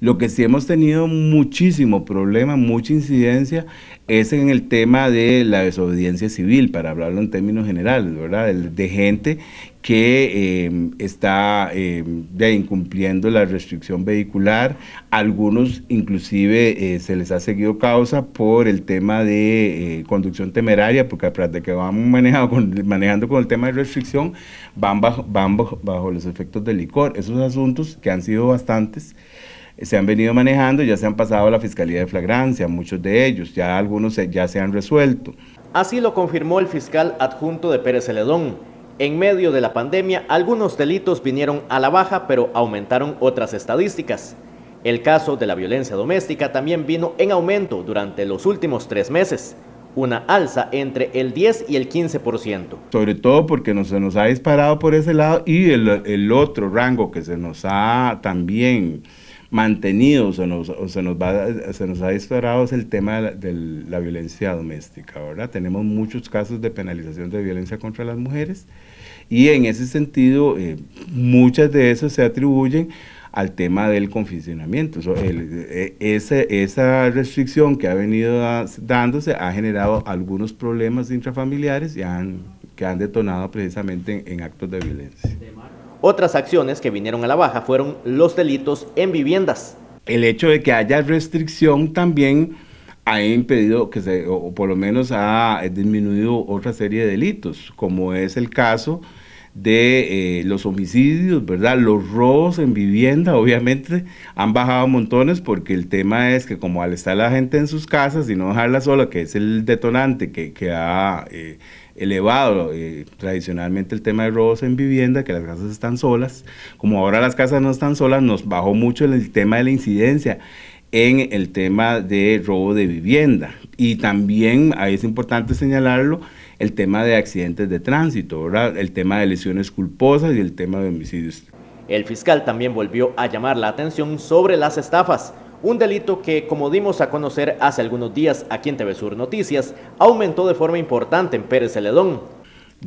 Lo que sí hemos tenido muchísimo problema, mucha incidencia, es en el tema de la desobediencia civil, para hablarlo en términos generales, ¿verdad? De, gente que em, está em, incumpliendo la restricción vehicular. Algunos inclusive eh, se les ha seguido causa por el tema de eh, conducción temeraria, porque aparte de que van manejando con el tema de restricción, van, bajo los efectos del licor. Esos asuntos que han sido bastantes se han venido manejando, ya se han pasado a la Fiscalía de Flagrancia, muchos de ellos, ya algunos ya se han resuelto. Así lo confirmó el fiscal adjunto de Pérez Celedón. En medio de la pandemia, algunos delitos vinieron a la baja, pero aumentaron otras estadísticas. El caso de la violencia doméstica también vino en aumento durante los últimos tres meses, una alza entre el 10 y el 15%. Sobre todo porque no se nos ha disparado por ese lado y el, el otro rango que se nos ha también mantenidos o, nos, se, nos va, se nos ha disparado es el tema de la, violencia doméstica, ¿verdad? Tenemos muchos casos de penalización de violencia contra las mujeres y en ese sentido eh, muchas de esas se atribuyen al tema del confinamiento. E, esa restricción que ha venido dándose ha generado algunos problemas intrafamiliares y han, que han detonado precisamente en actos de violencia. Otras acciones que vinieron a la baja fueron los delitos en viviendas. El hecho de que haya restricción también ha impedido que se, o por lo menos ha disminuido otra serie de delitos, como es el caso de eh, los homicidios, ¿verdad? Los robos en vivienda, obviamente, han bajado montones porque el tema es que como al estar la gente en sus casas y no dejarla sola, que es el detonante que, ha eh, elevado eh, tradicionalmente el tema de robos en vivienda, que las casas están solas, como ahora las casas no están solas, nos bajó mucho el tema de la incidencia en el tema de robo de vivienda. Y también, ahí es importante señalarlo, el tema de accidentes de tránsito, el tema de lesiones culposas y el tema de homicidios. El fiscal también volvió a llamar la atención sobre las estafas, un delito que, como dimos a conocer hace algunos días aquí en TV Sur Noticias, aumentó de forma importante en Pérez Celedón,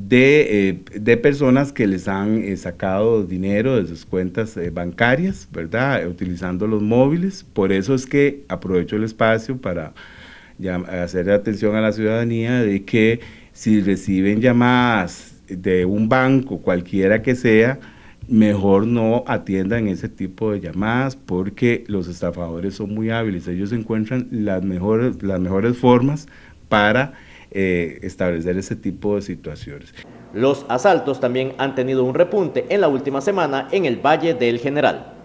eh, de, personas que les han eh, sacado dinero de sus cuentas eh, bancarias, ¿verdad? Utilizando los móviles. Por eso es que aprovecho el espacio para hacer atención a la ciudadanía de que si reciben llamadas de un banco, cualquiera que sea, mejor no atiendan ese tipo de llamadas porque los estafadores son muy hábiles. Ellos encuentran las mejores, las mejores formas para eh, establecer ese tipo de situaciones. Los asaltos también han tenido un repunte en la última semana en el Valle del General.